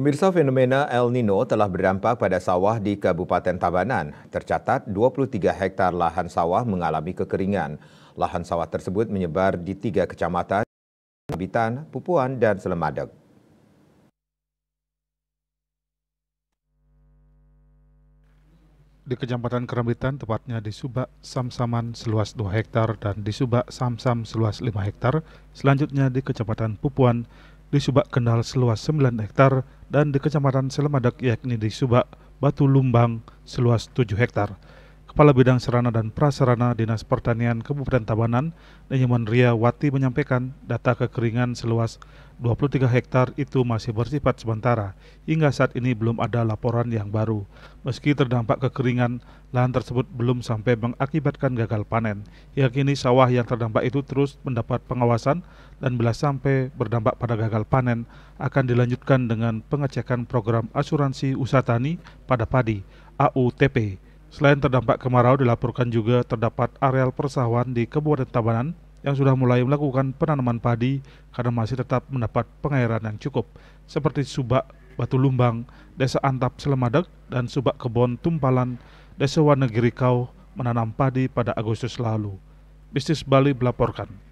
Pemirsa fenomena El Nino telah berdampak pada sawah di Kabupaten Tabanan. Tercatat 23 hektar lahan sawah mengalami kekeringan. Lahan sawah tersebut menyebar di tiga kecamatan, Bitan, Pupuan, dan Selemadeg. Di Kecamatan Kerambitan, tepatnya di Subak Samsaman seluas 2 hektar dan di Subak Samsam seluas 5 hektar, selanjutnya di Kecamatan Pupuan, di Subak Kendal seluas 9 hektar, dan di Kecamatan Selemadak yakni di Subak, Batu Lumbang seluas 7 hektar. Kepala Bidang Sarana dan Prasarana Dinas Pertanian Kabupaten Tabanan, Nyoman Ria Wati menyampaikan data kekeringan seluas 23 hektar itu masih bersifat sementara. Hingga saat ini belum ada laporan yang baru. Meski terdampak kekeringan, lahan tersebut belum sampai mengakibatkan gagal panen. Hingga kini sawah yang terdampak itu terus mendapat pengawasan dan bila sampai berdampak pada gagal panen akan dilanjutkan dengan pengecekan program asuransi usaha tani pada padi AUTP. Selain terdampak kemarau, dilaporkan juga terdapat areal persawahan di Kabupaten Tabanan yang sudah mulai melakukan penanaman padi karena masih tetap mendapat pengairan yang cukup, seperti Subak Batu Lumbang, Desa Antap Selemadeg, dan Subak Kebon Tumpalan, Desa Wanegiri Kau menanam padi pada Agustus lalu. Bisnis Bali melaporkan.